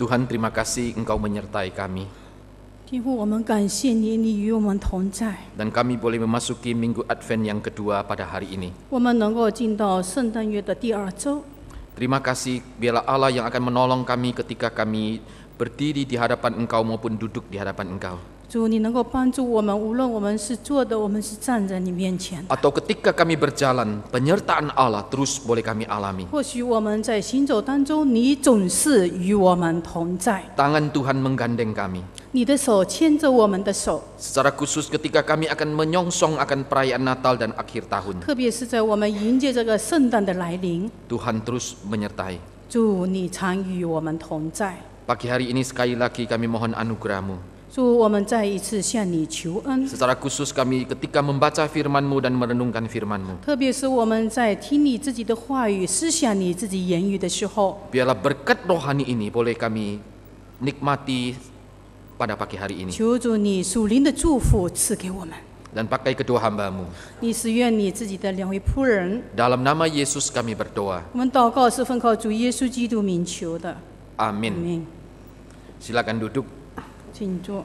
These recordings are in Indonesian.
Tuhan terima kasih Engkau menyertai kami. Dan kami boleh memasuki Minggu Advent yang kedua pada hari ini. Terima kasih biarlah Allah yang akan menolong kami ketika kami berdiri di hadapan Engkau maupun duduk di hadapan Engkau. Atau ketika kami berjalan, penyertaan Allah terus boleh kami alami. Tangan Tuhan menggandeng kami. Secara khusus ketika kami akan menyongsong akan perayaan Natal dan akhir tahun. Tuhan terus menyertai. Pagi hari ini sekali lagi kami mohon anugerahmu. Secara khusus kami ketika membaca firman-Mu dan merenungkan firman-Mu. Biarlah berkat rohani ini boleh kami nikmati pada pagi hari ini. Dan pakai kedua hambamu. Dalam nama Yesus kami berdoa. Amin. Silakan duduk. Cincu.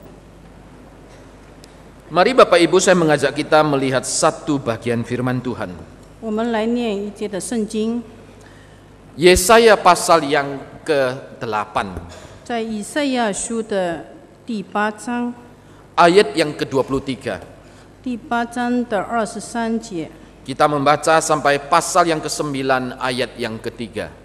Mari Bapak Ibu saya mengajak kita melihat satu bagian firman Tuhan. Yesaya pasal yang ke-8. Ayat yang ke-23. Kita membaca sampai pasal yang ke-9 ayat yang ketiga.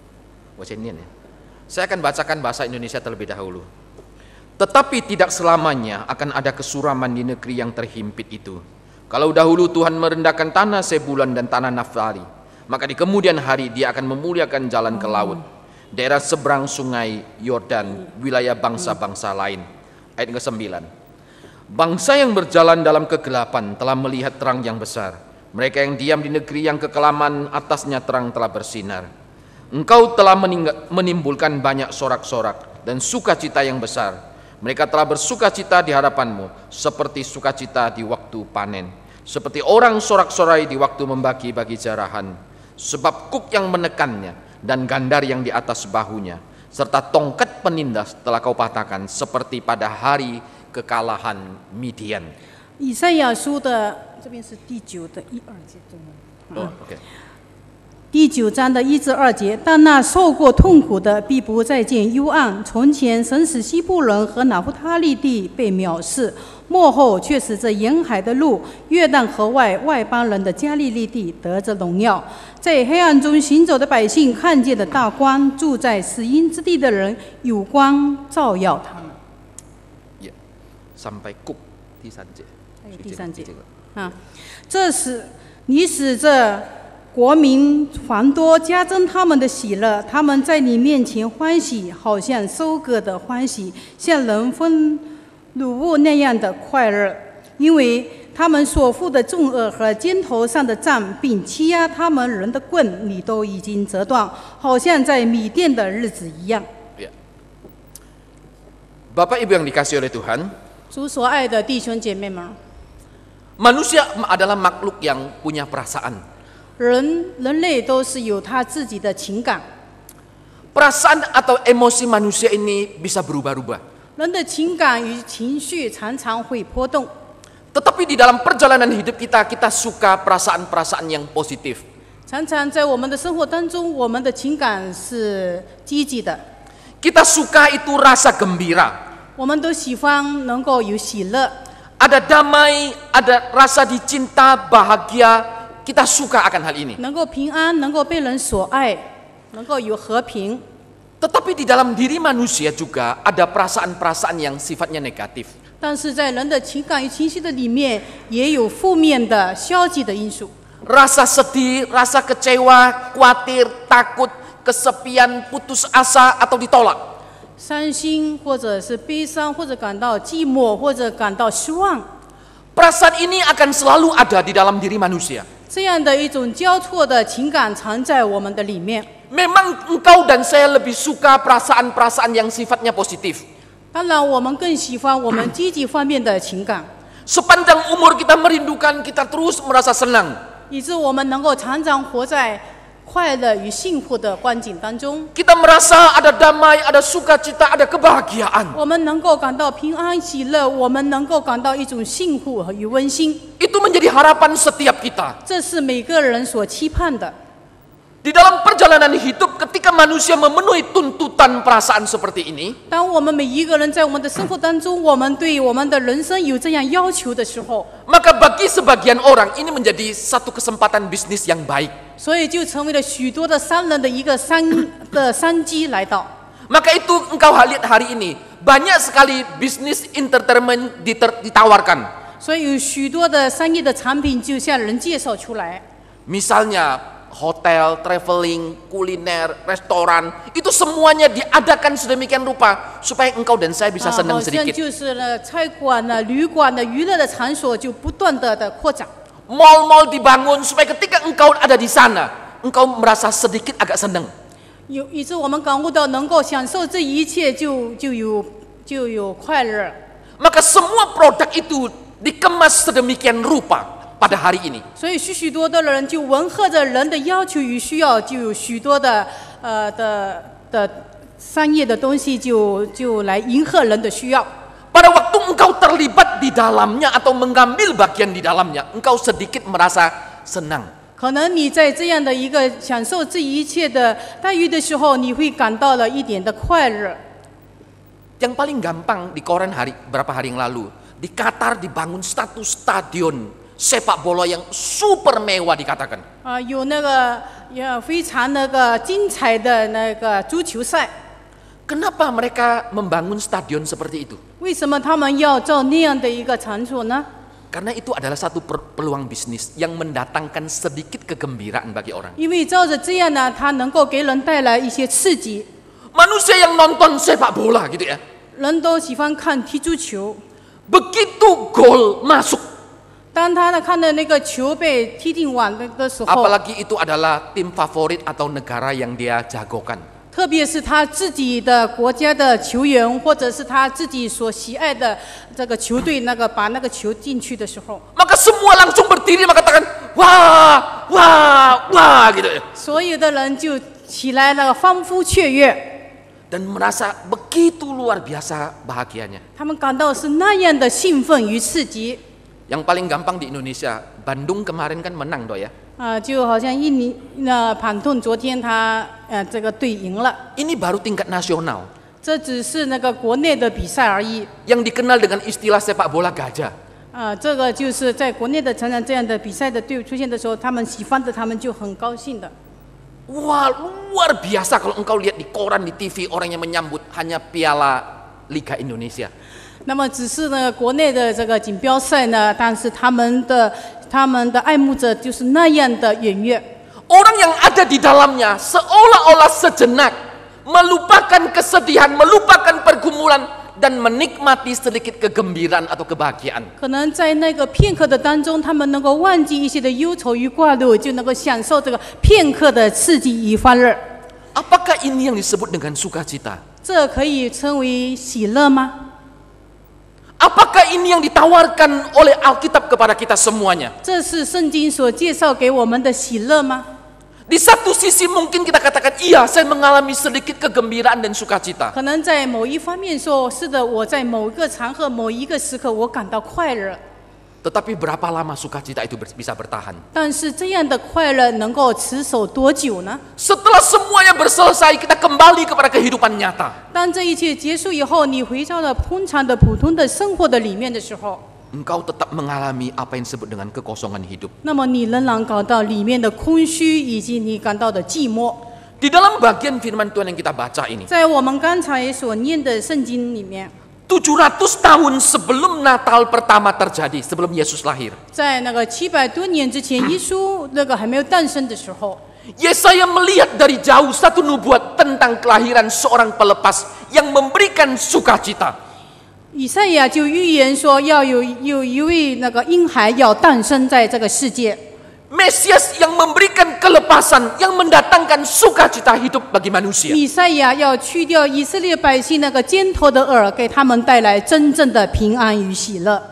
ya. Saya akan bacakan bahasa Indonesia terlebih dahulu. Tetapi tidak selamanya akan ada kesuraman di negeri yang terhimpit itu. Kalau dahulu Tuhan merendahkan tanah Sebulan dan tanah Naftali, maka di kemudian hari dia akan memuliakan jalan ke laut, daerah seberang sungai Yordan, wilayah bangsa-bangsa lain. Ayat ke-9. Bangsa yang berjalan dalam kegelapan telah melihat terang yang besar. Mereka yang diam di negeri yang kekelaman atasnya terang telah bersinar. Engkau telah menimbulkan banyak sorak-sorak dan sukacita yang besar. Mereka telah bersukacita di hadapanmu seperti sukacita di waktu panen, seperti orang sorak-sorai di waktu membagi-bagi jarahan, sebab kuk yang menekannya dan gandar yang di atas bahunya, serta tongkat penindas telah kau patahkan seperti pada hari kekalahan Midian. 以赛亚书的这边是第九的一二节中文。哦、oh,，OK。第九章的一至二节，但那受过痛苦的必不再见幽暗。从前，神使西布伦和拿弗他利地被藐视，幕后却使这沿海的路、约旦河外外邦人的加利利地得着荣耀。在黑暗中行走的百姓、看见的大光、住在死荫之地的人，有光照耀他们。耶，三百六，第三节，第三节，啊，这是你使这。国民繁多，加增他们的喜乐。他们在你面前欢喜，好像收割的欢喜，像人分礼物那样的快乐。因为他们所负的重恶和肩头上的杖，并欺压他们人的棍，你都已经折断，好像在米店的日子一样。yang d i k a s i h oleh Tuhan，诸所爱的弟兄姐妹们，manusia adalah makhluk yang punya perasaan。人人类都是有他自己的情感。Perasaan atau emosi manusia ini bisa berubah ubah 人的情感与情绪常常会波动 tetapi di dalam perjalanan hidup kita, kita suka perasaan-perasaan yang positif. kita suka itu rasa gembira. Kita damai, ada rasa dicinta, bahagia, kita suka akan hal ini. Tetapi di dalam diri manusia juga ada perasaan-perasaan yang sifatnya negatif. Rasa sedih, rasa kecewa, khawatir, takut, kesepian, putus asa atau ditolak. 伤心，或者是悲伤，或者感到寂寞，或者感到失望。Perasaan ini akan selalu ada di dalam diri manusia. 这样的一种交错的情感藏在我们的里面。Memang engkau dan saya lebih suka perasaan-perasaan yang sifatnya positif。当然，我们更喜欢我们积极方面的情感。Sepanjang umur kita merindukan kita terus merasa senang。以致我们能够长长活在。快乐与幸福的光景当中，我们能够感到平安喜乐，我们能够感到一种幸福与温馨。这是每个人所期盼的。Di dalam perjalanan hidup ketika manusia memenuhi tuntutan perasaan seperti ini, maka bagi sebagian orang ini menjadi satu kesempatan bisnis yang baik. Maka itu engkau lihat hari ini, banyak sekali bisnis entertainment ditawarkan. Misalnya hotel, traveling, kuliner, restoran, itu semuanya diadakan sedemikian rupa supaya engkau dan saya bisa senang sedikit. Mall-mall dibangun supaya ketika engkau ada di sana, engkau merasa sedikit agak senang. Maka semua produk itu dikemas sedemikian rupa pada hari ini. Pada waktu engkau terlibat di dalamnya atau mengambil bagian di dalamnya, engkau sedikit merasa senang. 可能你在这样的一个享受这一切的待遇的时候，你会感到了一点的快乐。Yang paling gampang di koran hari berapa hari yang lalu di Qatar dibangun status stadion sepak bola yang super mewah dikatakan. Kenapa mereka membangun stadion seperti itu? Karena itu adalah satu peluang bisnis yang mendatangkan sedikit kegembiraan bagi orang. Manusia yang nonton sepak bola gitu ya. Begitu gol masuk 当他看到那个球被踢进网的的时候，阿不拉吉，那都是他的国家的球员，或者是他自己所喜爱的这个球队，那个把那个球进去的时候，哇哇哇！所有的人就起来那个欢呼雀跃，他们感到是那样的兴奋与刺激。Yang paling gampang di Indonesia, Bandung kemarin kan menang toh ya. ini baru tingkat nasional. Yang dikenal dengan istilah sepak bola gajah. 啊，这个就是在国内的常常这样的比赛的队伍出现的时候，他们喜欢的他们就很高兴的。Wah, luar biasa kalau engkau lihat di koran, di TV orang yang menyambut hanya piala Liga Indonesia. 那么只是呢，国内的这个锦标赛呢，但是他们的他们的爱慕者就是那样的踊跃。可能在那个片刻的当中，他们能够忘记一些的忧愁与挂虑，就能够享受这个片刻的刺激与欢乐。这可以称为喜乐吗？Apakah ini yang ditawarkan oleh Alkitab kepada kita semuanya? Di satu sisi mungkin kita katakan iya, saya mengalami sedikit kegembiraan dan sukacita. Kalian 在某一方面说，是的，我在某一个场合、某一个时刻，我感到快乐。tetapi berapa lama sukacita itu bisa bertahan? Setelah semuanya berselesai, kita kembali kepada kehidupan nyata. Engkau tetap mengalami apa yang disebut dengan kekosongan hidup. Di dalam bagian firman Tuhan yang kita baca ini. 700 tahun sebelum Natal pertama terjadi, sebelum Yesus lahir. Yesaya melihat dari jauh satu nubuat tentang kelahiran seorang pelepas yang memberikan sukacita. Yesaya Mesias yang memberikan kelepasan, yang mendatangkan sukacita hidup bagi manusia.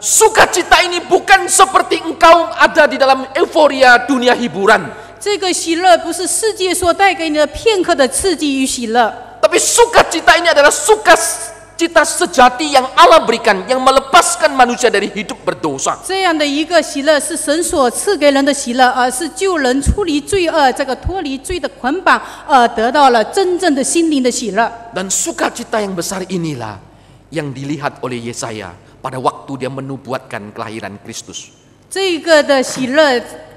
Sukacita ini bukan seperti engkau ada di dalam euforia dunia hiburan. 这个喜乐不是世界所带给你的片刻的刺激与喜乐。Tapi sukacita ini adalah sukacita cita sejati yang Allah berikan yang melepaskan manusia dari hidup berdosa. Dan sukacita yang besar inilah yang dilihat oleh Yesaya pada waktu dia menubuatkan kelahiran Kristus. Kristus.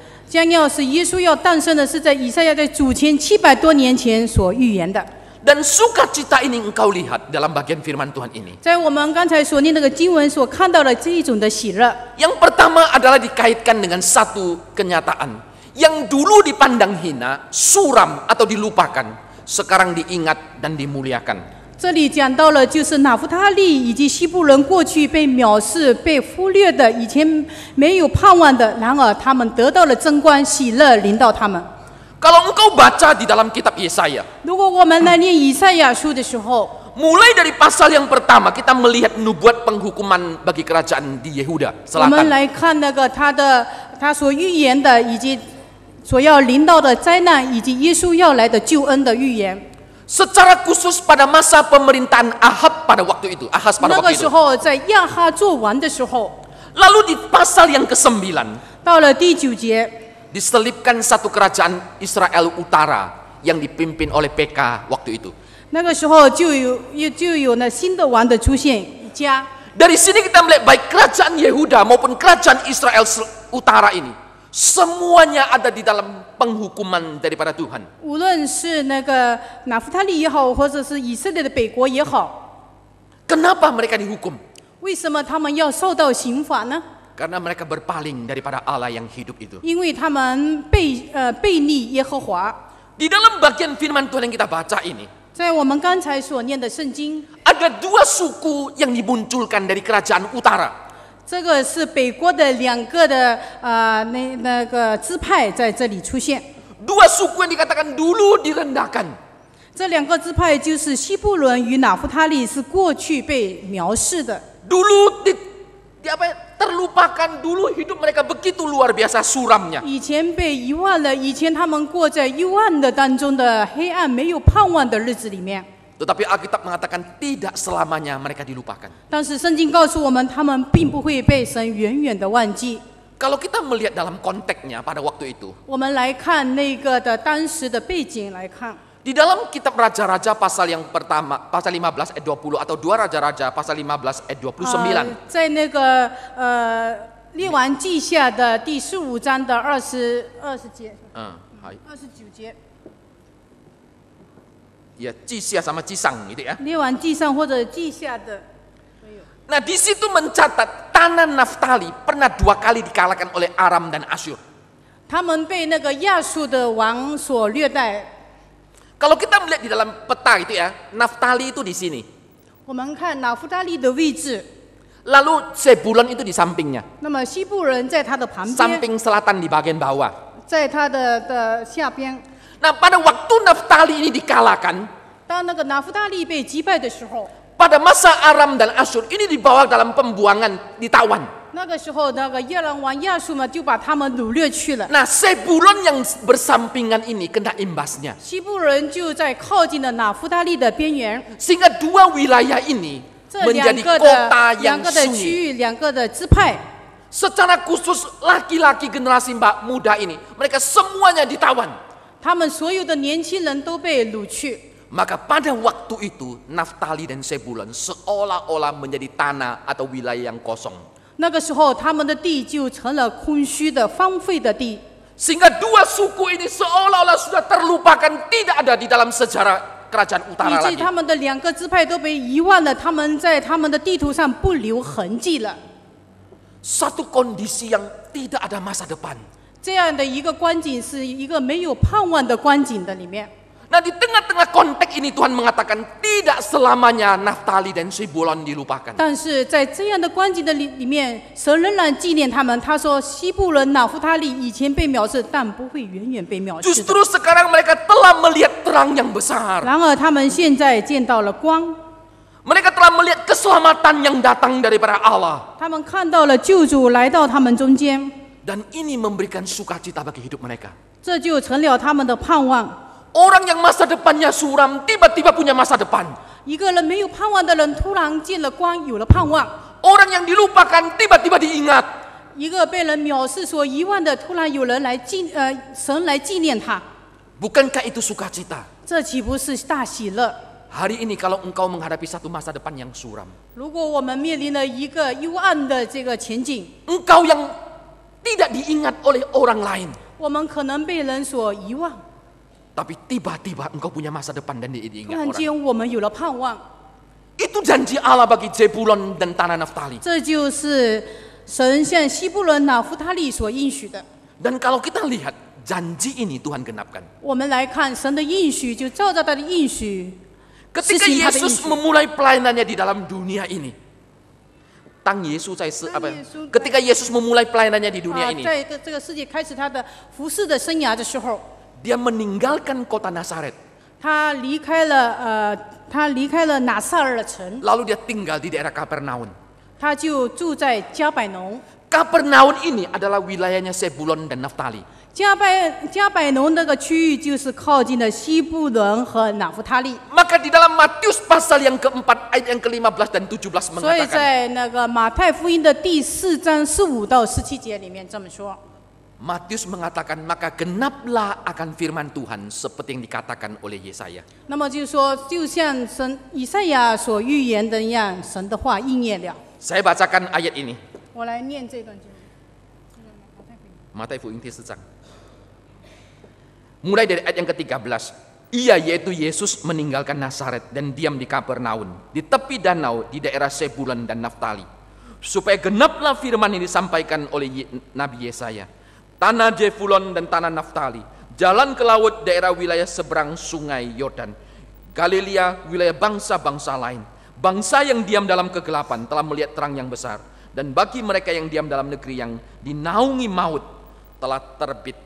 在我们刚才所念那个经文所看到的这一种的喜乐，yang pertama adalah dikaitkan dengan satu kenyataan yang dulu dipandang hina, suram atau dilupakan, sekarang diingat dan dimuliakan。这里讲到了就是拿弗他利以及西部人过去被藐视、被忽略的、以前没有盼望的，然而他们得到了真光，喜乐临到他们。Kalau engkau baca di dalam kitab Yesaya. Mulai dari pasal yang pertama kita melihat nubuat penghukuman bagi kerajaan di Yehuda selatan. Secara khusus pada masa pemerintahan Ahab pada waktu itu, Ahaz pada waktu itu. Lalu di pasal yang kesembilan. 到了第九节。diselipkan satu kerajaan Israel Utara yang dipimpin oleh PK waktu itu. dari sini kita melihat baik kerajaan Yehuda maupun kerajaan Israel Utara ini semuanya ada di dalam penghukuman daripada Tuhan. kenapa mereka dihukum? 为什么他们要受到刑罚呢？karena mereka berpaling daripada Allah yang hidup itu. Di dalam bagian firman Tuhan yang kita baca ini, ada dua suku yang dimunculkan dari kerajaan utara. Dua suku yang dikatakan dulu direndahkan. 这两个支派就是西布伦与拿夫他利，是过去被描述的。Dulu di, di apa ya？terlupakan dulu hidup mereka begitu luar biasa suramnya. Tetapi Alkitab mengatakan tidak selamanya mereka dilupakan. Kalau kita melihat dalam konteksnya pada waktu itu. 我们来看那个的当时的背景来看。di dalam kitab Raja-Raja pasal yang pertama, pasal 15 ayat 20 atau dua Raja-Raja pasal 15 ayat 29. Uh, 在那个呃列王记下的第十五章的二十二十节。嗯，好。二十九节。Ya, jisia sama jisang gitu ya. Lewan Nah, di situ mencatat tanah Naftali pernah dua kali dikalahkan oleh Aram dan Asyur. Kalau kita melihat di dalam peta itu ya, Naftali itu di sini. Lalu Zebulon itu di sampingnya. Samping selatan di bagian bawah. Nah, pada waktu Naftali ini dikalahkan, pada masa Aram dan Asyur ini dibawa dalam pembuangan, ditawan. 那个时候，那个耶兰王亚述呢，就把他们掳掠去了。Nah, yang bersampingan ini kena imbasnya. dua wilayah ini menjadi kota yang 两个的 khusus laki-laki generasi mbak muda ini, mereka semuanya ditawan. 他们所有的年轻人都被掳去。Maka pada waktu itu Naftali dan Sebulon seolah-olah menjadi tanah atau wilayah yang kosong. 那个时候，他们的地就成了空虚的、荒废的地，以及他们的两个支派都被遗忘了，他们在他们的地图上不留痕迹了。这样的一个已景是一个没有盼望的已景的里面。Nah di tengah-tengah konteks ini Tuhan mengatakan tidak selamanya Naftali dan Zebulon dilupakan. 但是在这样的关键的里里面，神仍然纪念他们。他说西布伦、拿夫他利以前被藐视，但不会远远被藐视。Justru sekarang mereka telah melihat terang yang besar. mereka telah melihat keselamatan yang datang daripada Allah. 他们看到了救主来到他们中间。Dan ini memberikan sukacita bagi hidup mereka. 这就成了他们的盼望。Orang yang masa depannya suram tiba-tiba punya masa depan. Orang yang dilupakan tiba-tiba diingat. Bukankah itu sukacita? Hari ini kalau engkau menghadapi satu masa depan yang suram. Engkau yang tidak diingat oleh orang lain. 我们可能被人所遗忘。tapi tiba-tiba engkau punya masa depan dan diingat orang. Itu janji Allah bagi Zebulon dan tanah Naftali. Dan kalau kita lihat janji ini Tuhan genapkan. Ketika Yesus memulai pelayanannya di dalam dunia ini, 当耶稣在世啊，不，ketika Yesus memulai pelayanannya di dunia ini dia meninggalkan kota Nazaret. Lalu dia tinggal di daerah Kapernaum. Kapernaum ini adalah wilayahnya Sebulon dan Naftali. maka di dalam Matius pasal yang keempat ayat yang ke-15 dan 17 mengatakan. 所以在那个马太福音的第四章十五到十七节里面这么说。Matius mengatakan maka genaplah akan firman Tuhan seperti yang dikatakan oleh Yesaya. saya bacakan ayat ini. Mulai dari ayat yang ke-13. Ia yaitu Yesus meninggalkan Nasaret dan diam di Kapernaum, di tepi danau di daerah Sebulan dan Naftali. Supaya genaplah firman yang disampaikan oleh Nabi Yesaya tanah Jefulon dan tanah Naftali, jalan ke laut daerah wilayah seberang sungai Yordan, Galilea wilayah bangsa-bangsa lain. Bangsa yang diam dalam kegelapan telah melihat terang yang besar dan bagi mereka yang diam dalam negeri yang dinaungi maut telah terbit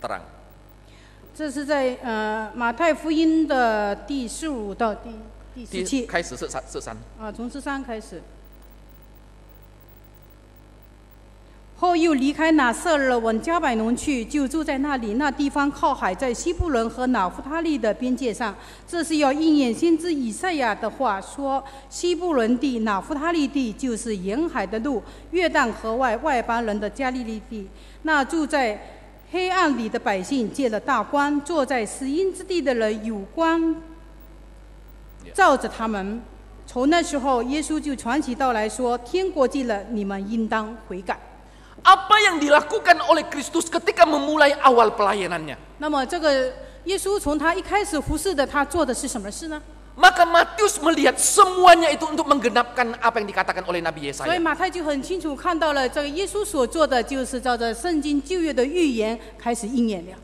terang. 这是在呃马太福音的第十五到第第十七开始是三是三啊，从十三开始。后又离开拿色勒往加百农去，就住在那里。那地方靠海，在西布伦和拿夫他利的边界上。这是要应验先知以赛亚的话：“说，西布伦地、拿夫他利地，就是沿海的路，约旦河外外邦人的加利利地。那住在黑暗里的百姓见了大光，坐在死荫之地的人有光照着他们。”从那时候，耶稣就传起道来说：“天国近了，你们应当悔改。”那么这个耶稣从他一开始服侍的，他做的是什么事呢？所以马太就很清楚看到了这个耶稣所做的，就是照着圣经旧约的预言开始应验了。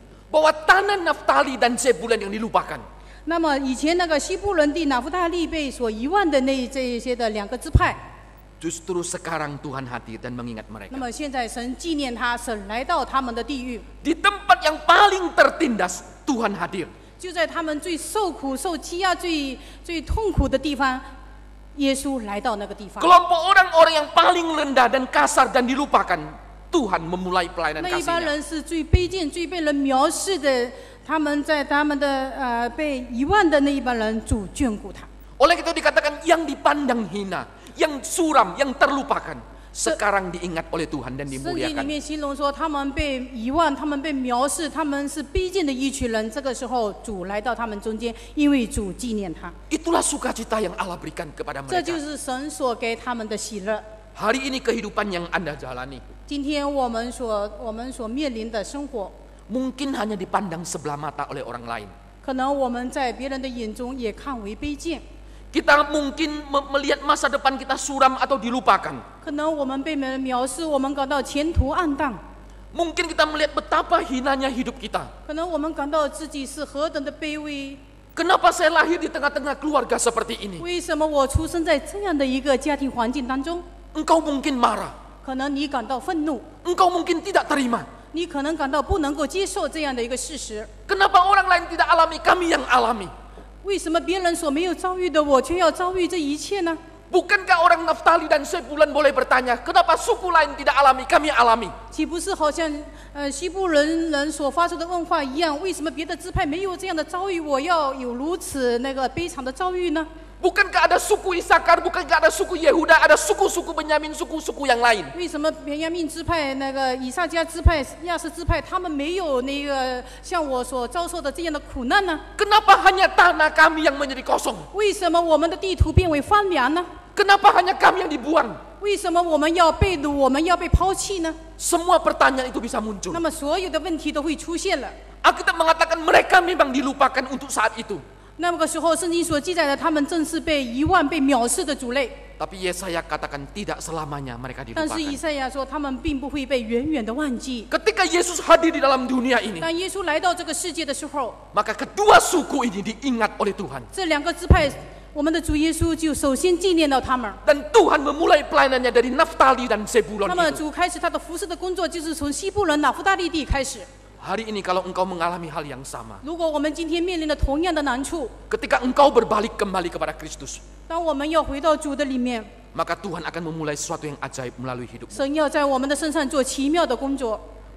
那么以前那个西布伦地、拿弗他利被所遗忘的那这些的两个支派。Justru sekarang Tuhan hadir dan mengingat mereka. Di tempat yang paling tertindas, Tuhan hadir. 就在他们最受苦、受欺压、最最痛苦的地方，耶稣来到那个地方。Kelompok orang-orang yang paling rendah dan kasar dan dilupakan, Tuhan memulai pelayanan kasihnya. 那一般人是最卑贱、最被人藐视的，他们在他们的呃被遗忘的那一帮人，主眷顾他。Oleh itu dikatakan yang dipandang hina 圣经里面形容说，他们被遗忘，他们被藐视，他们是卑贱的一群人。这个时候，主来到他们中间，因为主纪念他。这就是神所给他们的喜乐。今天，我们所我们所面临的生活，可能我们在别人的眼中也看为卑贱。kita mungkin melihat masa depan kita suram atau dilupakan. Mungkin kita melihat betapa hinanya hidup kita. Kenapa saya lahir di tengah-tengah keluarga seperti ini? Engkau mungkin marah. Engkau mungkin tidak terima. Kenapa orang lain tidak alami kami yang alami? 为什么别人所没有遭遇的，我却要遭遇这一切呢？Bukankah orang n a f t a l i dan sebulan boleh bertanya kenapa suku lain tidak alami kami alami？岂不是好像呃希布伦人所发出的问话一样？为什么别的支派没有这样的遭遇，我要有如此那个悲惨的遭遇呢？Bukankah ada suku Isakar, bukankah ada suku Yehuda, ada suku-suku Benyamin, suku-suku yang lain? Kenapa hanya tanah kami yang menjadi kosong? Kenapa hanya kami yang dibuang? Semua pertanyaan itu bisa muncul。那么所有的问题都会出现了。Alkitab mengatakan mereka memang dilupakan untuk saat itu。那个时候，圣经所记载的，他们正是被遗忘、被藐视的族类。但是以赛亚说，他们并不会被远远的忘记。当耶稣来到这个世界的时候，这两个支派，我们的主耶稣就首先纪念到他们。那么主开始他的服事的工作，就是从西布伦、拿弗大利地开始。Hari ini kalau engkau mengalami hal yang sama. Ketika engkau berbalik kembali kepada Kristus. Maka Tuhan akan memulai sesuatu yang ajaib melalui hidupmu.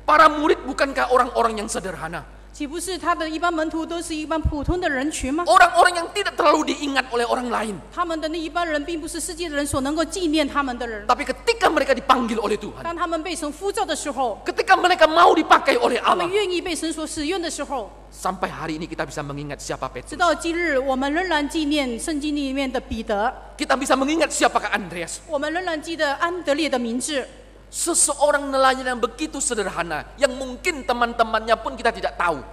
Para murid bukankah orang-orang yang sederhana? 岂不是他的一般门徒都是一般普通的人群吗？Orang-orang yang tidak terlalu diingat oleh orang lain。他们的那一班人，并不是世界的人所能够纪念他们的人。Tapi ketika mereka dipanggil oleh Tuhan。当他们被神呼召的时候。Ketika mereka mau dipakai oleh Allah。他们愿意被神所使用的时候。Sampai hari ini kita bisa mengingat siapa Petrus。直到今日，我们仍然纪念圣经里面的彼得。Kita bisa mengingat siapa kah Andreas。我们仍然记得安德烈的名字。seseorang nelayan yang begitu sederhana, yang mungkin teman-temannya pun kita tidak tahu.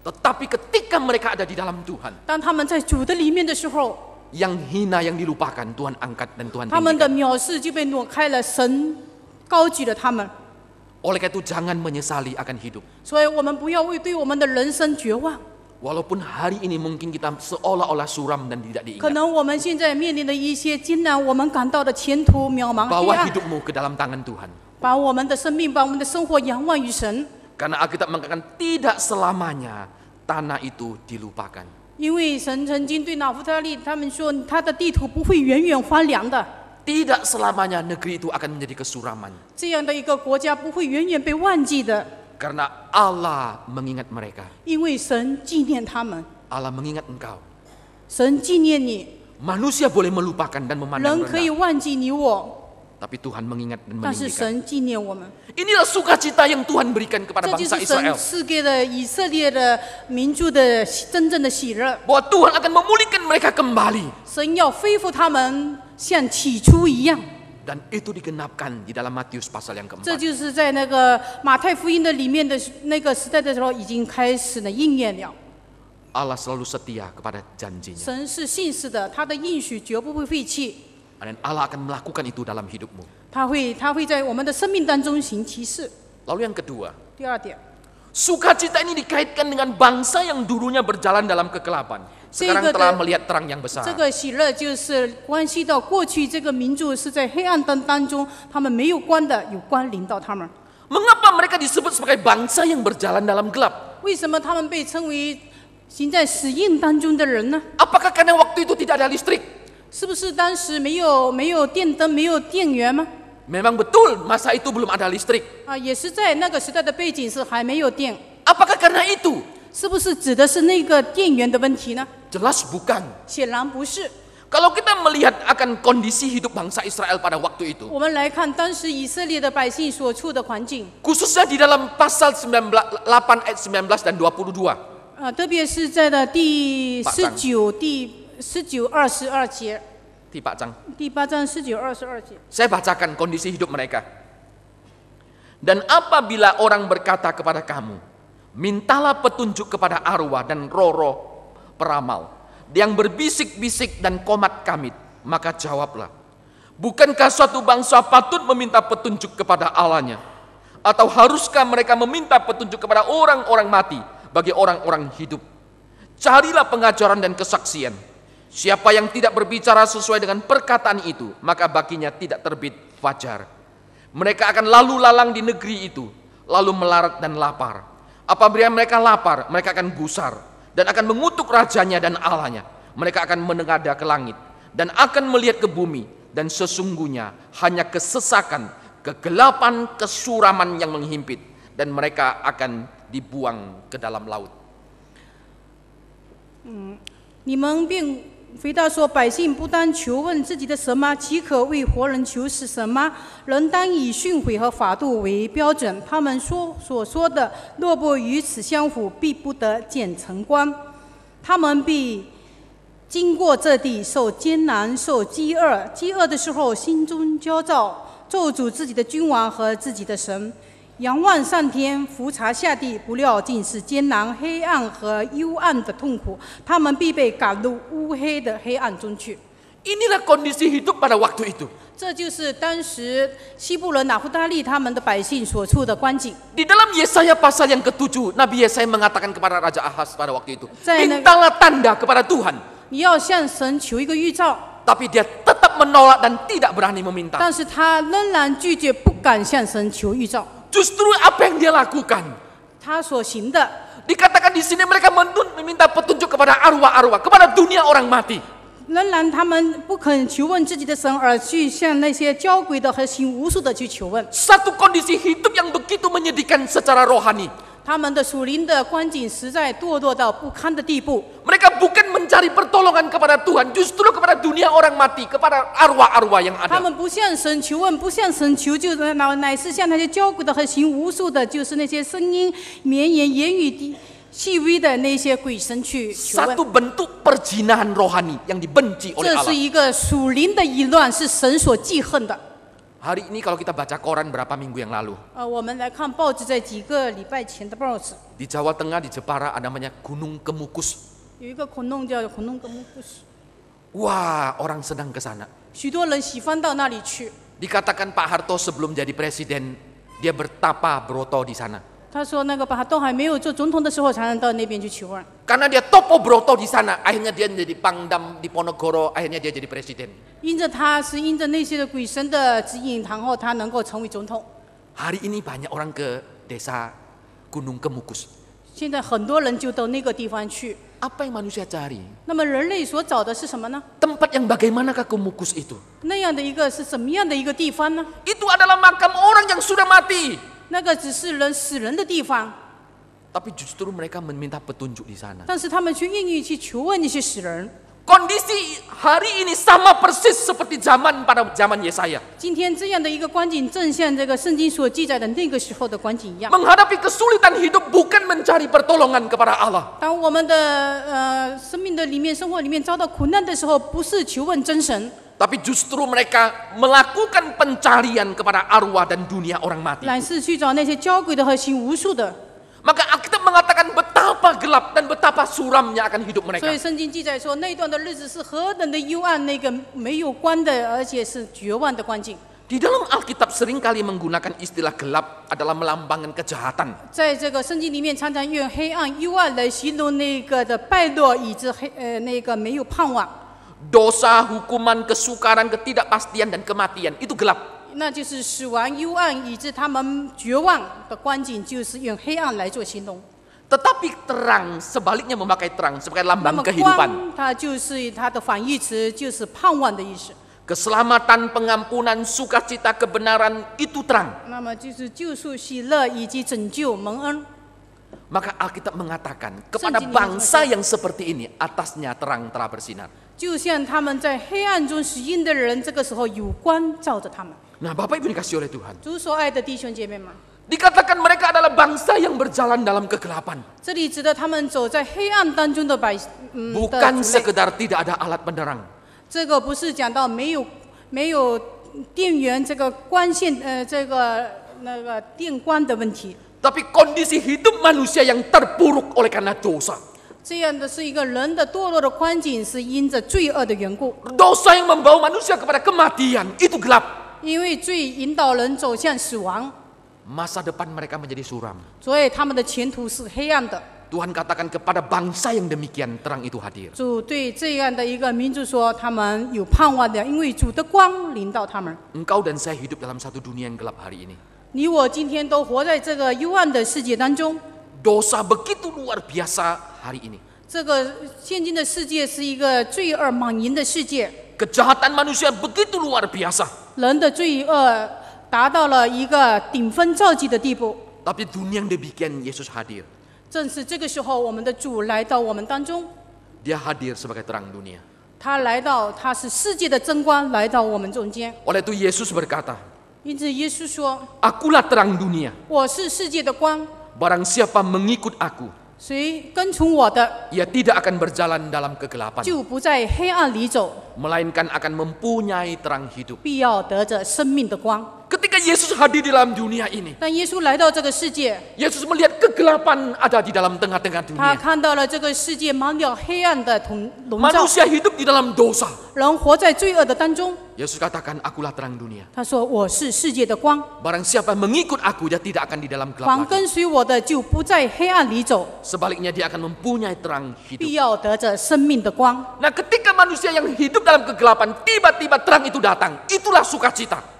Tetapi ketika mereka ada di dalam Tuhan, yang hina yang dilupakan Tuhan angkat dan Tuhan tinggikan. Oleh itu jangan menyesali akan hidup. 所以我们不要为对我们的人生绝望。Walaupun hari ini mungkin kita seolah-olah suram dan tidak diingat. Bawa hidupmu ke dalam tangan Tuhan. Karena Alkitab mengatakan tidak selamanya tanah itu dilupakan. Tidak selamanya negeri itu akan menjadi kesuraman. 这样的一个国家不会永远被忘记的。karena Allah mengingat mereka. Allah mengingat engkau. Manusia boleh melupakan dan memandang 可以 rendah, Tapi Tuhan mengingat dan 但是 meninggikan. Inilah sukacita yang Tuhan berikan kepada bangsa 是 Israel. Bahwa Tuhan akan memulihkan mereka kembali. 神要恢复他们，像起初一样。dan itu digenapkan di dalam Matius pasal yang keempat. 这就是在那个马太福音的里面的那个时代的时候，已经开始呢应验了。Allah selalu setia kepada janjinya. 神是信实的，他的应许绝不会废弃。Dan Allah akan melakukan itu dalam hidupmu. 他会，他会在我们的生命当中行其事。Lalu yang kedua. 第二点。Sukacita ini dikaitkan dengan bangsa yang dulunya berjalan dalam kegelapan. Sekarang telah melihat terang yang besar. 这个喜乐就是关系到过去这个民族是在黑暗当当中，他们没有关的，有关临到他们。Mengapa mereka disebut sebagai bangsa yang berjalan dalam gelap? 为什么他们被称为行在死荫当中的人呢？Apakah karena waktu itu tidak ada listrik? 是不是当时没有没有电灯、没有电源吗？Memang betul masa itu belum ada listrik. Ah, karena itu? 是不是指的是那个电源的问题呢？Jelas bukan. Kalau kita melihat akan kondisi hidup bangsa Israel pada waktu itu. Khususnya di dalam pasal 19, 8 ayat 19 dan 22. 呃，特别是在的第八十章九、第十九、二十二节，Di Pak bacakan kondisi hidup mereka. Dan apabila orang berkata kepada kamu, Mintalah petunjuk kepada arwah dan roro peramal yang berbisik-bisik dan komat kamit. Maka jawablah, bukankah suatu bangsa patut meminta petunjuk kepada Allahnya? Atau haruskah mereka meminta petunjuk kepada orang-orang mati bagi orang-orang hidup? Carilah pengajaran dan kesaksian. Siapa yang tidak berbicara sesuai dengan perkataan itu, maka baginya tidak terbit fajar. Mereka akan lalu lalang di negeri itu, lalu melarat dan lapar Apabila mereka lapar, mereka akan gusar dan akan mengutuk rajanya dan Allahnya. Mereka akan menengada ke langit dan akan melihat ke bumi dan sesungguhnya hanya kesesakan, kegelapan, kesuraman yang menghimpit dan mereka akan dibuang ke dalam laut. 嗯，你们并 hmm, 回答说：“百姓不当求问自己的神吗？岂可为活人求死什么？人当以训诲和法度为标准。他们说所说的，若不与此相符，必不得见成光。他们必经过这地，受艰难，受饥饿。饥饿的时候，心中焦躁，咒诅自己的君王和自己的神。”仰望上天，俯察下地，不料尽是艰难、黑暗和幽暗的痛苦。他们必被赶入乌黑的黑暗中去。这就是当时希伯来拿弗达利他们的百姓所处的光景。在那你要向神求一个预兆，但是，他仍然拒绝，不敢向神求预兆。Justru apa yang dia lakukan. Dikatakan di sini mereka meminta petunjuk kepada arwah-arwah, kepada dunia orang mati. Satu kondisi hidup yang begitu menyedihkan secara rohani. 他们的属灵的光景实在堕落到不堪的地步。mereka bukan mencari pertolongan kepada Tuhan, justru kepada dunia orang mati, kepada arwah-arwah yang ada. 他们不向神求问，不向神求救，乃乃是向那些交鬼的和行巫术的，就是那些声音绵延、言语低细微的那些鬼神去。satu bentuk perzinahan rohani yang dibenci oleh Allah. 这是一个属灵的淫乱，是神所记恨的。Hari ini kalau kita baca koran berapa minggu yang lalu? Di Jawa Tengah, di Jepara ada namanya Gunung Kemukus. Wah, orang sedang ke sana. Dikatakan Pak Harto sebelum jadi presiden, dia bertapa broto di sana. 他说：“那个吧，都还没有做总统的时候，才能到那边去求啊。”，因为他是因着那些的鬼神的指引，然后他能够成为总统。现在很多人就到那个地方去。那么人类所找的是什么呢？现在很多人就到那个地方去。那么人类所找的是什么呢？那这样的一个是什么样的一个地方呢？它是一个坟墓。那个只是人死人的地方。Tapi justru mereka meminta petunjuk di sana. 但是他们却愿意去求问那些死人。Kondisi hari ini sama persis seperti zaman pada zaman Yesaya. Menghadapi kesulitan hidup bukan mencari pertolongan kepada Allah. Ketika tapi justru mereka melakukan pencarian kepada arwah dan dunia orang mati. Maka Alkitab mengatakan betapa gelap dan betapa suramnya akan hidup mereka. Di dalam Alkitab seringkali menggunakan istilah gelap adalah melambangkan kejahatan dosa, hukuman, kesukaran, ketidakpastian dan kematian itu gelap. Tetapi terang sebaliknya memakai terang sebagai lambang kehidupan. Keselamatan, pengampunan, sukacita, kebenaran itu terang. Maka Alkitab mengatakan kepada bangsa yang seperti ini atasnya terang telah bersinar. 就像他们在黑暗中许愿的人，这个时候有光照着他们。Nah, Bapak Ibu dikasih oleh Tuhan. dikatakan mereka adalah bangsa yang berjalan dalam kegelapan. Bukan sekedar tidak ada alat penerang. Tapi kondisi hidup manusia yang terpuruk oleh karena dosa. 这样的是一个人的堕落的光景，是因着罪恶的缘故。Dosa yang membawa manusia kepada kematian itu gelap. depan mereka menjadi suram. katakan kepada bangsa yang demikian terang itu hadir. dan saya hidup dalam satu dunia yang gelap hari ini. begitu luar biasa hari ini. 这个现今的世界是一个罪恶满盈的世界。Kejahatan manusia begitu luar biasa. Tapi dunia yang demikian Yesus hadir. 正是这个时候，我们的主来到我们当中。Dia hadir sebagai terang dunia. 他来到，他是世界的真光，来到我们中间。Oleh itu Yesus berkata. 因此耶稣说。Akulah terang dunia. 我是世界的光。Barang siapa mengikut aku. Ia tidak akan berjalan dalam kegelapan, melainkan akan mempunyai terang hidup. 必要得着生命的光。Ketika Yesus hadir di dalam dunia ini, Yesus melihat kegelapan ada di dalam tengah-tengah dunia. Manusia hidup di dalam dosa. Yesus katakan, "Akulah terang dunia." Barang siapa mengikut aku, dia tidak akan di dalam gelap Sebaliknya dia akan mempunyai terang hidup. Nah, ketika manusia yang hidup dalam kegelapan tiba-tiba terang itu datang, itulah sukacita.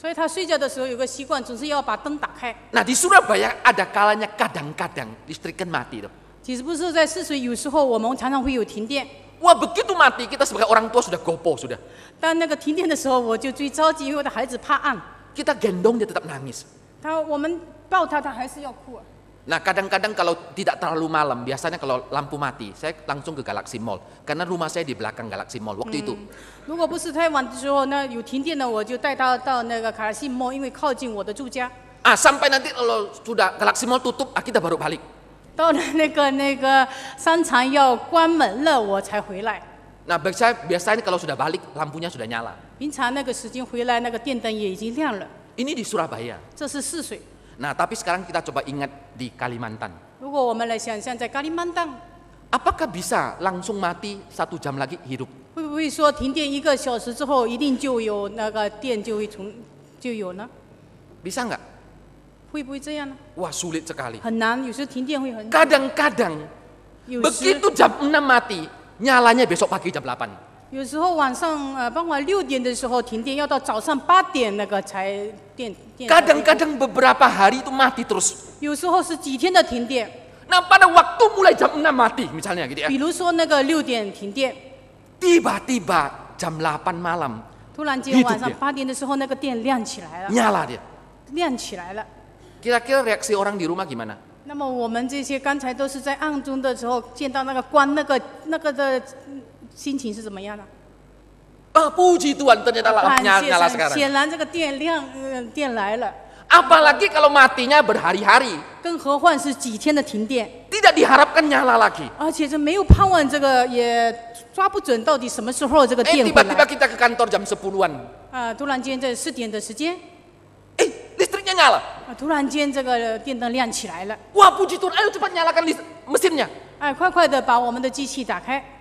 所以他睡觉的时候有个习惯，总是要把灯打开。那你说要不要？ada kalanya kadang-kadang d i s t r i k a n mati loh。其实不是在泗水，有时候我们常常会有停电。哇，begitu mati kita sebagai orang tua sudah gopoh sudah。当那个停电的时候，我就最着急，因为我的孩子怕暗。kita gendong dia tetap nangis。他，我们抱他，他还是要哭啊。Nah kadang-kadang kalau tidak terlalu malam, biasanya kalau lampu mati, saya langsung ke Galaxy Mall karena rumah saya di belakang Galaxy Mall waktu itu. Ah sampai nanti kalau sudah Galaxy Mall tutup, ah, kita baru balik. Nah, biasanya kalau sudah balik lampunya sudah nyala. Ini di Surabaya. 这是四水. Nah, tapi sekarang kita coba ingat di Kalimantan. Apakah bisa langsung mati satu jam lagi hidup? Bisa nggak? Wah sulit sekali. kadang Kadang-kadang begitu jam 6 mati, nyalanya besok pagi jam 8. 有时候晚上，呃，傍晚六点的时候停电，要到早上八点那个才电电。kadang-kadang beberapa hari itu mati terus。有时候是几天的停电。那 pada waktu mulai jam enam mati, misalnya gitu ya？比如说那个六点停电。tiba-tiba jam delapan malam 突然间晚上八点的时候那个电亮起来了。nyala dia 亮起来了。kira-kira reaksi orang di rumah gimana？那么我们这些刚才都是在暗中的时候见到那个关那个那个的。心情是怎么样的？Ah, puji Tuhan ternyata nyala sekarang. kalau matinya berhari-hari. 更何况是几天的停电。Tidak diharapkan nyala lagi. Eh, 会来。tiba-tiba kita ke kantor jam 10-an. 啊，突然间这四点的时间，Eh, listriknya nyala. 啊，突然间这个电灯亮起来了。Wah, puji Tuhan, ayo cepat nyalakan lis- mesinnya. 哎，快快的把我们的机器打开。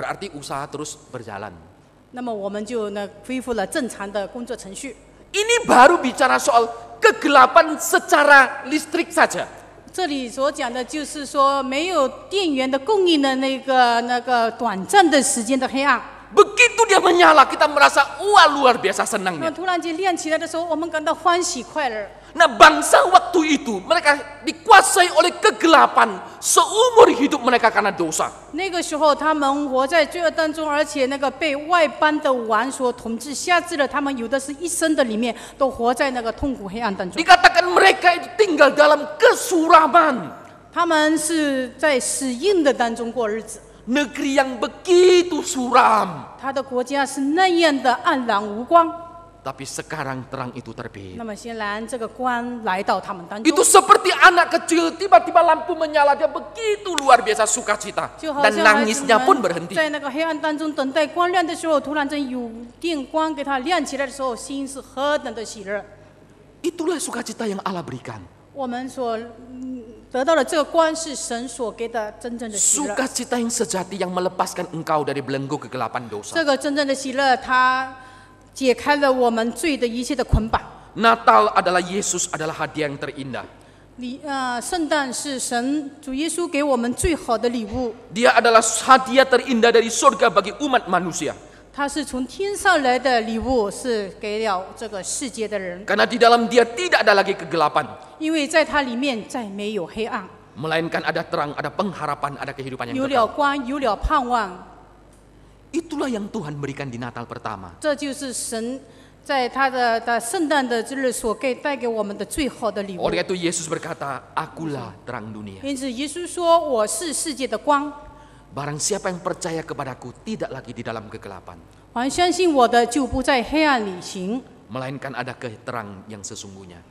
berarti usaha terus berjalan. Ini baru bicara soal kegelapan secara listrik saja. Begitu dia menyala, kita merasa wah luar biasa senangnya. 那突然间亮起来的时候，我们感到欢喜快乐。那个时候，他们活在罪恶当中，而且那个被外邦的王所统治，下至了他们有的是一生的里面都活在那个痛苦黑暗当中。被说他们他们是在死硬的当中过日子。negeri yang begitu suram，他的国家是那样的黯然无光。Tapi sekarang terang itu terbit. Itu seperti anak kecil tiba-tiba lampu menyala dia begitu luar biasa sukacita dan nangisnya pun berhenti. Itulah sukacita yang Allah berikan. Sukacita yang sejati yang melepaskan engkau dari belenggu kegelapan dosa. 解开了我们罪的一切的捆绑。Natal adalah Yesus adalah hadiah yang terindah. 礼呃，圣诞是神主耶稣给我们最好的礼物，Dia adalah hadiah terindah dari surga bagi umat manusia. di dalam dia tidak ada lagi kegelapan, 因为在它里面再没有黑暗，melainkan ada terang, ada pengharapan, ada kehidupan yang 了 kekal. 光，有了盼望，Itulah yang Tuhan berikan di Natal pertama. Oleh itu Yesus berkata, "Akulah terang dunia." Barang siapa yang percaya kepadaku tidak lagi di dalam kegelapan. Melainkan ada keterang yang sesungguhnya.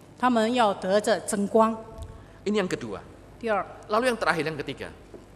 Ini yang kedua. Lalu yang terakhir yang ketiga.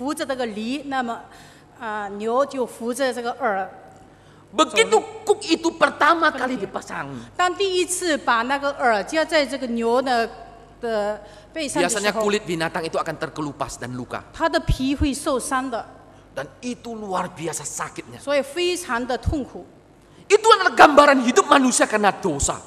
扶着这个犁，那么啊、呃、牛就扶着这个耳。Begitu kuk itu pertama kali dipasang. Biasanya kulit binatang itu akan terkelupas dan luka. Dan itu luar biasa sakitnya. Itu adalah gambaran hidup manusia karena dosa.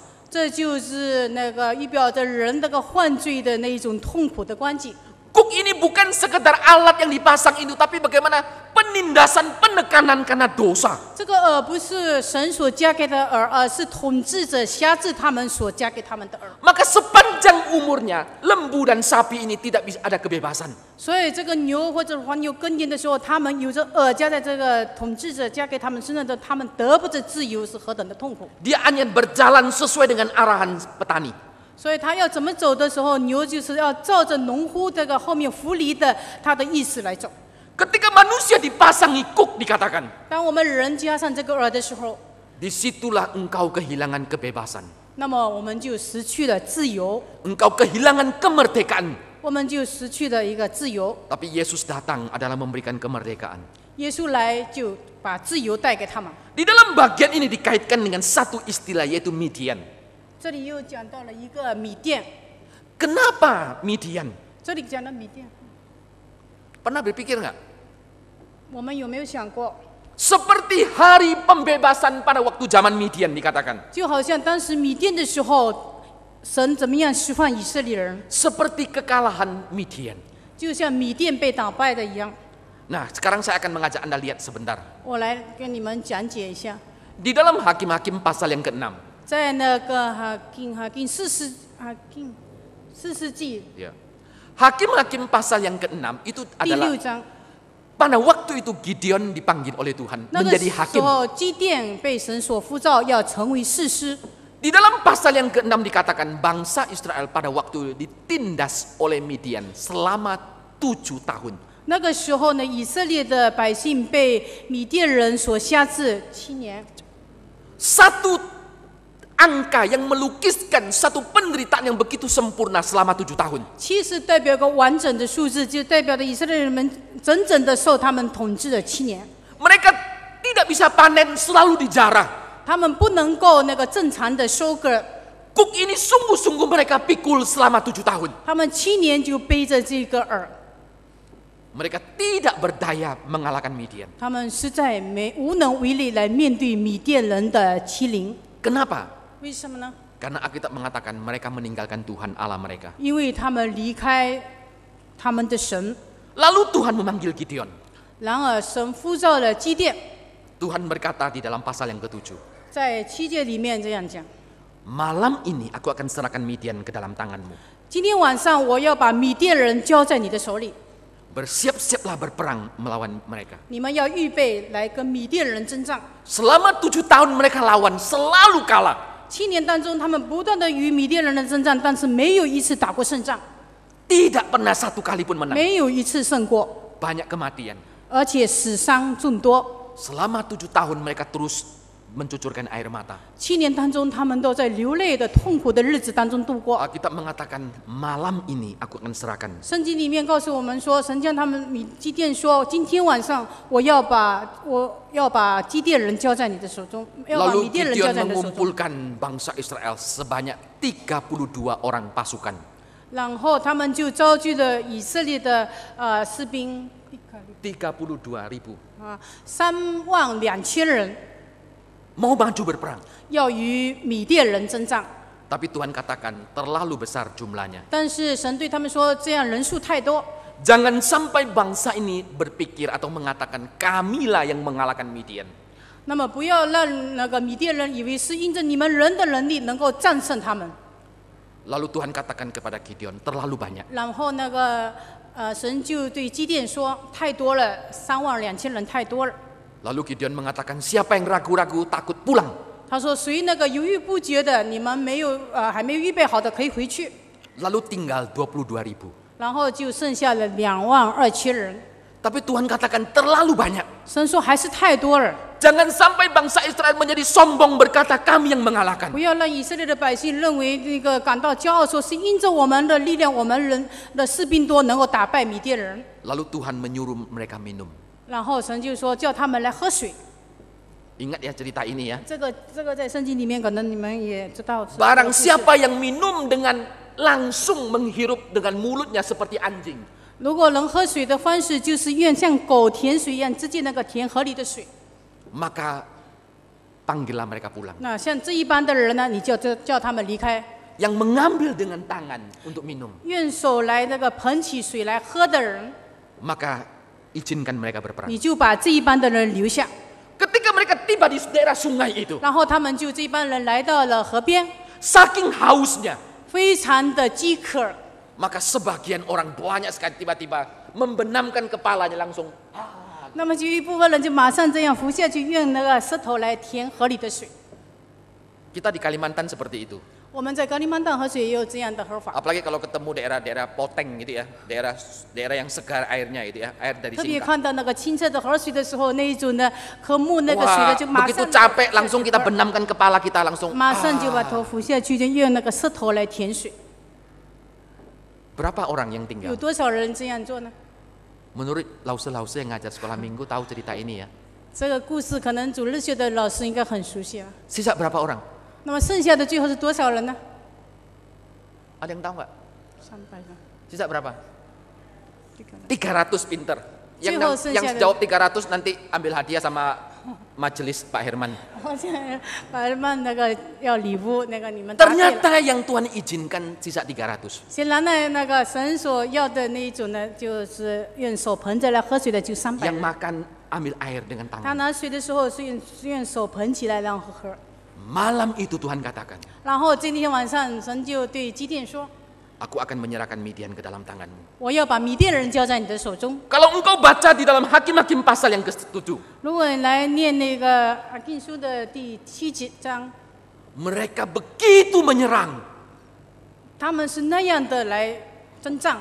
Kuk ini bukan sekedar alat yang dipasang itu, tapi bagaimana penindasan penekanan karena dosa. 这个耳不是神所加给的耳，而是统治者辖制他们所加给他们的耳。Maka sepanjang umurnya lembu dan sapi ini tidak bisa ada kebebasan. 所以这个牛或者黄牛耕田的时候，他们有着耳加在这个统治者加给他们身上的，他们得不着自由是何等的痛苦。Dia hanya berjalan sesuai dengan arahan petani. 所以他要怎么走的时候，牛就是要照着农夫这个后面扶犁的他的意思来走。Ketika manusia dipasangi kuk dikatakan. 当我们人加上这个耳的时候，disitulah engkau kehilangan kebebasan. 那么我们就失去了自由。Engkau kehilangan kemerdekaan. 我们就失去了一个自由。Tapi Yesus datang adalah memberikan kemerdekaan. 耶稣来就把自由带给他们。Di dalam bagian ini dikaitkan dengan satu istilah yaitu Midian. 这里又讲到了一个米店。Kenapa Midian? Pernah berpikir nggak? Seperti hari pembebasan pada waktu zaman Midian dikatakan. Seperti kekalahan Midian. sekarang saya akan mengajak Anda lihat sebentar. Di dalam Hakim-Hakim pasal yang ke-6. 在那个 hakim hakim pasal yang keenam itu adalah pada waktu itu Gideon dipanggil oleh Tuhan menjadi hakim. Di dalam pasal yang keenam dikatakan bangsa Israel pada waktu itu ditindas oleh Midian selama tujuh tahun. 那个时候呢，以色列的百姓被米甸人所辖制七年。Satu angka yang melukiskan satu penderitaan yang begitu sempurna selama tujuh tahun. 其实代表一个完整的数字，就代表着以色列人们整整的受他们统治了七年。Mereka tidak bisa panen selalu dijarah. 他们不能够那个正常的收割。Kuk ini sungguh-sungguh mereka pikul selama tujuh tahun. 他们七年就背着这个饵。Mereka tidak berdaya mengalahkan Midian. 他们实在没无能为力来面对米甸人的欺凌。Kenapa? Karena Alkitab mengatakan mereka meninggalkan Tuhan Allah mereka. Lalu Tuhan memanggil Gideon. Tuhan berkata di dalam pasal yang ketujuh. Malam ini aku akan serahkan Midian ke dalam tanganmu. 今天晚上我要把米甸人交在你的手里。siaplah berperang melawan mereka. Selama tujuh tahun mereka lawan, selalu kalah. 七年当中，他们不断的与米甸人的征战，但是没有一次打过胜仗。没有一次胜过，很多的死亡，而且死伤众多。长达七年的战争，他们没有一次打过胜仗。mencucurkan air mata. Kita mengatakan malam ini aku akan serahkan. Lalu Gideon mengumpulkan bangsa Israel sebanyak 32 orang pasukan. 然后他们就召集了以色列的呃士兵。32 ribu mau maju berperang. 要与米甸人征战。Tapi Tuhan katakan terlalu besar jumlahnya. 但是神对他们说，这样人数太多。Jangan sampai bangsa ini berpikir atau mengatakan kamilah yang mengalahkan Midian. 那么不要让那个米甸人以为是因着你们人的能力能够战胜他们。Lalu Tuhan katakan kepada Gideon terlalu banyak。然后那个呃神就对基甸说太多了三万两千人太多了。Lalu Gideon mengatakan, siapa yang ragu-ragu takut pulang? Lalu tinggal 22 ribu. Tapi Tuhan katakan terlalu banyak. Jangan sampai bangsa Israel menjadi sombong berkata kami yang mengalahkan. Lalu Tuhan menyuruh mereka minum. 然后神就说叫他们来喝水。Ingat ya cerita ini ya. Barang siapa yang minum dengan langsung menghirup dengan mulutnya seperti anjing. maka panggillah mereka pulang. yang mengambil dengan tangan untuk minum. 用手来那个捧起水来喝的人。Maka izinkan mereka berperang. Ketika mereka tiba di daerah sungai itu, saking hausnya, maka sebagian orang banyak sekali tiba-tiba membenamkan kepalanya langsung. Ah. Kita di Kalimantan seperti itu. Apalagi kalau ketemu daerah-daerah poteng gitu ya, daerah daerah yang segar airnya gitu ya, air dari sini. 特别看到那个清澈的河水的时候，那一种的和睦那个水的就马上。begitu capek langsung kita benamkan kepala kita langsung. Berapa orang yang tinggal? Menurut lause lause-lause yang ngajar sekolah minggu tahu cerita ini ya. Sisa berapa orang? 那么剩下的最后是多少人呢 ada yang tahu nggak sampai sisa berapa ratus pinter yang, yang, yang jawab 300 nanti ambil hadiah sama majelis Pak Herman. Pak Herman ya, Ternyata yang Tuhan izinkan sisa 300. Eh, yang makan ambil air dengan tangan. Malam itu Tuhan katakan. Aku akan menyerahkan Midian ke dalam tanganmu. Kalau engkau baca di dalam Hakim-hakim pasal yang ke-7. Mereka begitu menyerang.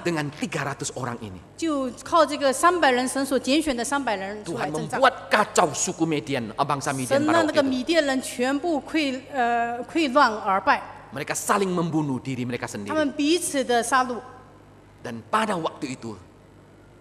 Dengan 300 orang ini. 就靠这个三百人神所拣选的三百人出来 Tuhan kacau suku Median, eh, bangsa Median pada waktu itu. 米甸人全部溃呃溃乱而败，Mereka saling membunuh diri mereka sendiri. 们彼此的杀戮，Dan pada waktu itu,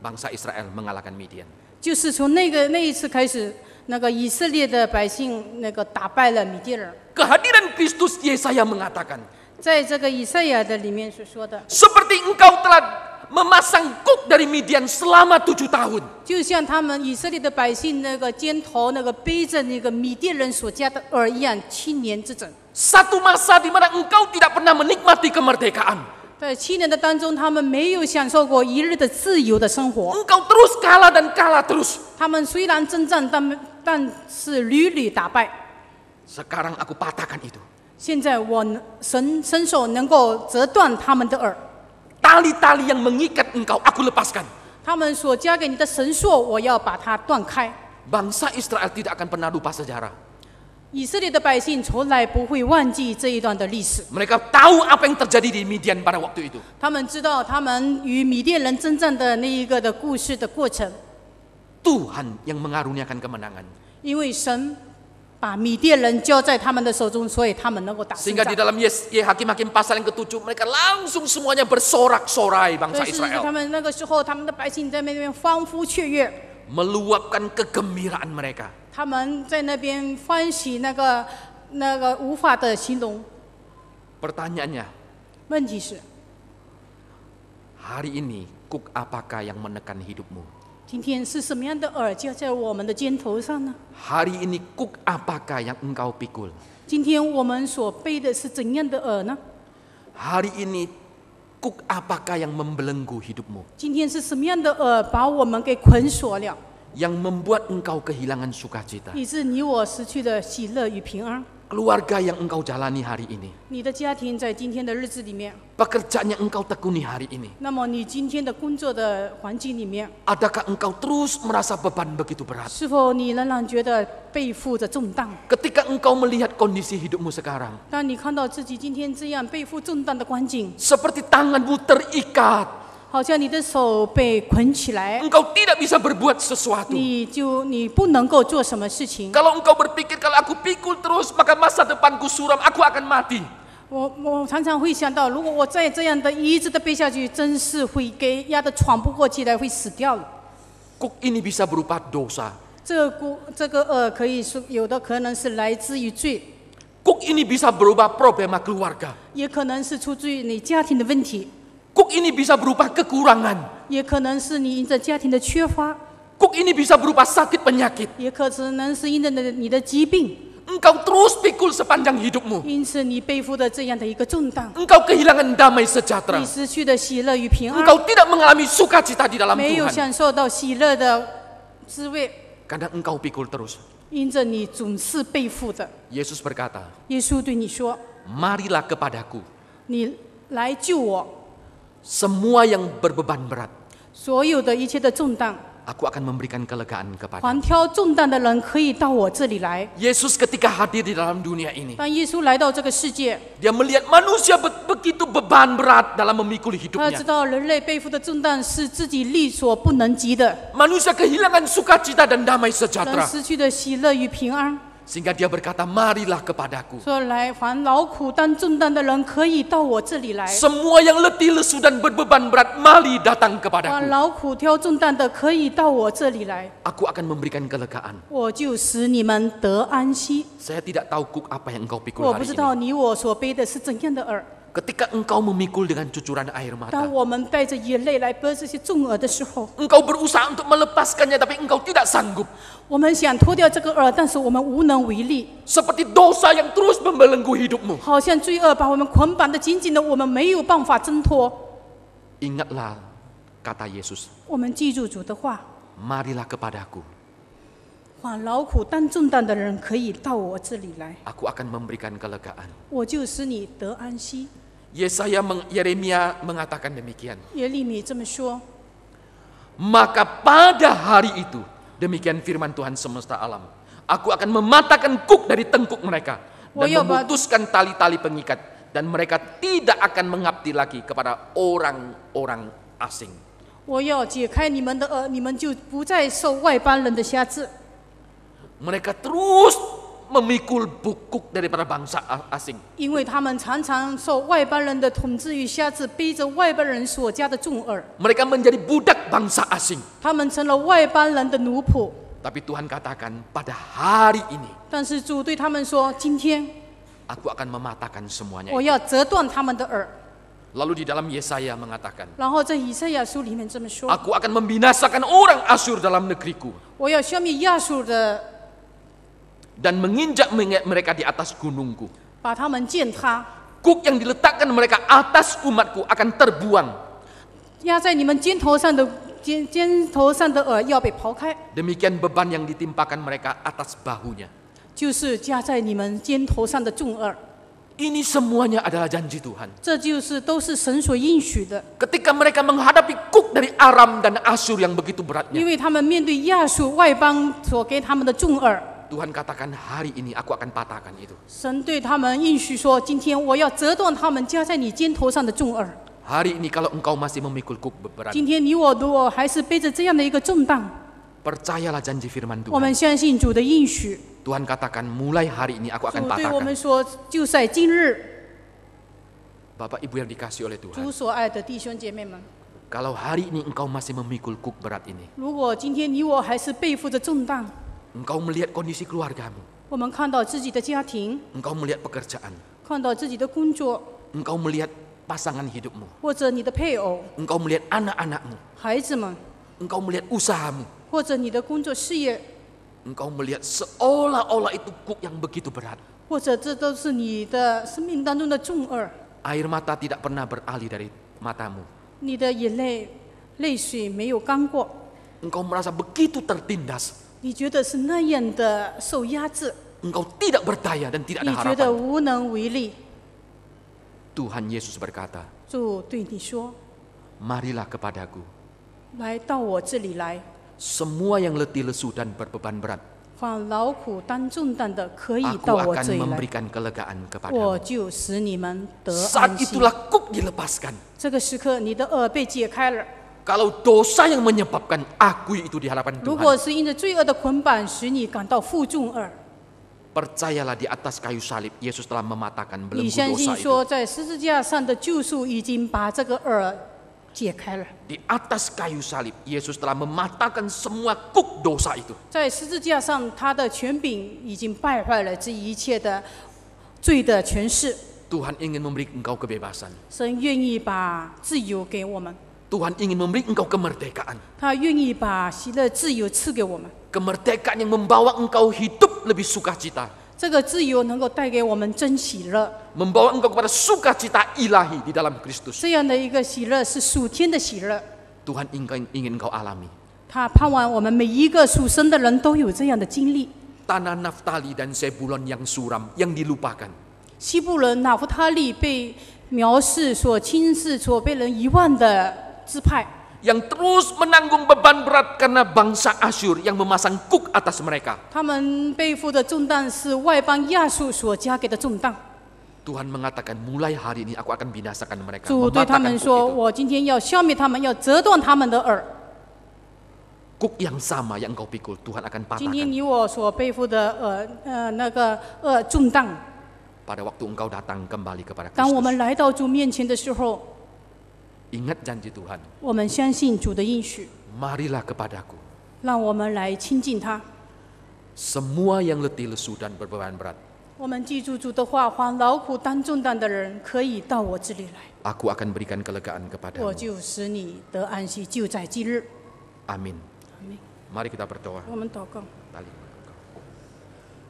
bangsa Israel mengalahkan Median. 就是从那个那一次开始，那个以色列的百姓那个打败了米甸人。Kehadiran Kristus Yesaya mengatakan, 在这个以赛亚的里面所说的，Seperti engkau telah m emasangkuk dari midian selama tujuh tahun。就像他们以色列的百姓那个肩头那个背着那个米甸人所加的耳一样，七年之疹。satu masa di mana engkau tidak pernah menikmati kemerdekaan。在七年的当中，他们没有享受过一日的自由的生活。engkau terus kalah dan kalah terus。他们虽然征战，但但是屡屡打败。sekarang aku patahkan itu。现在我神伸手能够折断他们的耳。Tali-tali yang mengikat engkau, aku lepaskan. 他们所加给你的绳索，我要把它断开。Bangsa Israel tidak akan pernah lupa sejarah. 以色列的百姓从来不会忘记这一段的历史。Mereka tahu apa yang terjadi di Midian pada waktu itu. 他们知道他们与米甸人征战的那一个的故事的过程，Tuhan yang mengaruniakan kemenangan. 把米甸人交在他们的手中，所以他们能够打。Sehingga di dalam Yes Ye Hakim-Hakim pasal yang ketujuh mereka langsung semuanya bersorak-sorai bangsa Israel. 他们那个时候，他们的百姓在那边欢呼雀跃。Meluapkan kegembiraan mereka. 他们在那边欢喜那个那个无法的形容。Pertanyaannya. 问题是。Hari ini kuk apakah yang menekan hidupmu? 今天是什么样的耳架在我们的肩头上呢？hari ini kuk apakah yang engkau pikul？今天我们所背的是怎样的耳呢？hari ini kuk apakah yang membelenggu hidupmu？今天是什么样的耳把我们给捆锁了？yang membuat engkau kehilangan sukacita？以致你我失去了喜乐与平安。keluarga yang engkau jalani hari ini. Pekerjaan yang engkau tekuni hari ini. Adakah engkau terus merasa beban begitu berat? Ketika engkau melihat kondisi hidupmu sekarang. Seperti tanganmu terikat 好像你的手被捆起来。Engkau tidak bisa berbuat sesuatu. 你就你不能够做什么事情。Kalau engkau berpikir kalau aku pikul terus maka masa depanku suram, aku akan mati. ini bisa berupa dosa. ini bisa berubah problema keluarga. Kuk ini bisa berupa kekurangan. Kuk ini bisa berupa sakit penyakit. Engkau terus pikul sepanjang hidupmu. Engkau kehilangan damai sejahtera. Engkau tidak mengalami sukacita di dalam Tuhan. Karena engkau pikul terus. Yesus berkata, Yesus marilah kepadaku. 你来救我，semua yang berbeban berat. aku akan memberikan kelegaan kepada. 还挑重担的人可以到我这里来。Yesus ketika hadir di dalam dunia ini. dia melihat manusia begitu beban berat dalam memikul hidupnya. Manusia kehilangan sukacita dan damai sejahtera. 失去的喜乐与平安。sehingga dia berkata, "Marilah kepadaku." Semua yang letih lesu dan berbeban berat, mari datang kepadaku. Aku akan memberikan kelegaan. Saya tidak tahu kuk apa yang engkau pikul hari ini ketika engkau memikul dengan cucuran air mata. Engkau berusaha untuk melepaskannya tapi engkau tidak sanggup. Seperti dosa yang terus membelenggu hidupmu. Ingatlah kata Yesus. Marilah kepadaku. Aku akan memberikan kelegaan. Yesaya meng, Yeremia mengatakan demikian. Maka pada hari itu, demikian firman Tuhan semesta alam. Aku akan mematahkan kuk dari tengkuk mereka dan memutuskan tali-tali pengikat dan mereka tidak akan mengabdi lagi kepada orang-orang asing. Mereka terus memikul bukuk daripada bangsa asing. mereka menjadi budak bangsa asing. Tapi Tuhan katakan pada hari ini. Aku akan mematahkan semuanya. Lalu di dalam Yesaya mengatakan, Aku akan membinasakan orang Asur dalam negeriku. 我要消灭亚述的 dan menginjak mereka di atas gunungku. Kuk yang diletakkan mereka atas umatku akan terbuang. Demikian beban yang ditimpakan mereka atas bahunya. Ini semuanya adalah janji Tuhan. Ketika mereka menghadapi kuk dari Aram dan Asyur yang begitu beratnya. Tuhan katakan hari ini aku akan patahkan itu. Hari ini kalau engkau masih memikul kuk berat, Percayalah janji firman 我 Tuhan. katakan mulai hari ini aku akan 对我们 patahkan. Bapak Ibu yang dikasih oleh 主 Tuhan. Kalau hari ini engkau masih memikul kuk berat ini, 如果今天你我还是背负着重担，Engkau melihat kondisi keluargamu. Engkau melihat pekerjaan. Engkau melihat pasangan hidupmu. Engkau melihat anak-anakmu. Engkau melihat usahamu. Engkau melihat seolah-olah itu kuk yang begitu berat. Air mata tidak pernah beralih dari matamu. Engkau merasa begitu tertindas. 你觉得是那样的受压制，Engkau tidak berdaya dan tidak 你 ada 觉 harapan. 得无能为力。Tuhan Yesus berkata, 主对你说 marilah kepadaku.：“ 来到我这里来，Semua yang letih lesu dan berbeban berat, 放劳苦担重担的，可以到 memberikan kelegaan 我 kepadamu. 就使你们得安 Saat kuk dilepaskan. 这个时刻，你的耳被解开了，kalau dosa yang menyebabkan aku itu di hadapan Tuhan. Percayalah di atas kayu salib Yesus telah mematahkan belenggu dosa itu. Di atas kayu salib Yesus telah mematahkan semua kuk dosa itu. Tuhan ingin memberi engkau kebebasan. 神愿意把自由给我们。Tuhan ingin memberi engkau kemerdekaan. Kemerdekaan yang membawa engkau hidup lebih sukacita. Membawa engkau kepada sukacita ilahi di dalam Kristus. Tuhan ingin ingin engkau alami. Tanah Naftali dan Sebulon yang suram, yang dilupakan. 西布伦、拿夫他利被描述所轻视、所被人遗忘的支派，yang terus menanggung beban berat karena bangsa Asyur yang memasang kuk atas mereka. Tuhan mengatakan mulai hari ini aku akan binasakan mereka. 主对他们 kuk, yang sama yang engkau pikul Tuhan akan patahkan 天你我所背负的呃呃那个呃重担，pada waktu engkau datang kembali kepada Kristus. Ingat janji Tuhan. Marilah kepadaku. Semua yang letih lesu dan berbeban berat, Aku akan berikan kelegaan kepadamu. 就使你得安息，就在今日。Amin. Mari kita berdoa. kita 我们祷告，Balik.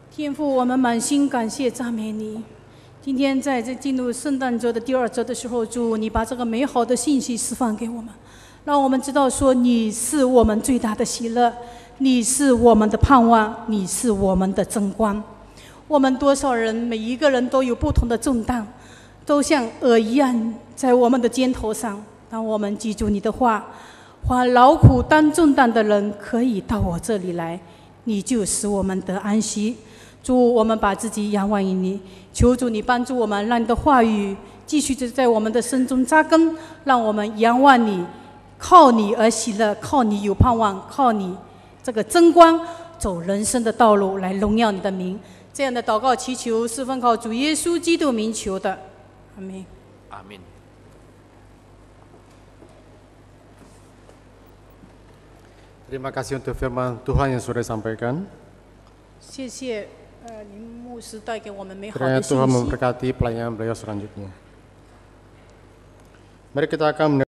天父，我们满心感谢赞美你，今天在这进入圣诞周的第二周的时候，主，你把这个美好的信息释放给我们，让我们知道说你是我们最大的喜乐，你是我们的盼望，你是我们的真光。我们多少人，每一个人都有不同的重担，都像鹅一样在我们的肩头上。当我们记住你的话，把劳苦当重担的人可以到我这里来，你就使我们得安息。主，我们把自己仰望于你，求主你帮助我们，让你的话语继续在我们的心中扎根，让我们仰望你，靠你而喜乐，靠你有盼望，靠你这个争光，走人生的道路来荣耀你的名。这样的祷告祈求是奉靠主耶稣基督名求的，阿门。阿门。Terima kasih untuk firman Tuhan yang sudah disampaikan。谢谢。Kiranya Tuhan memberkati pelayanan beliau selanjutnya. Mari kita akan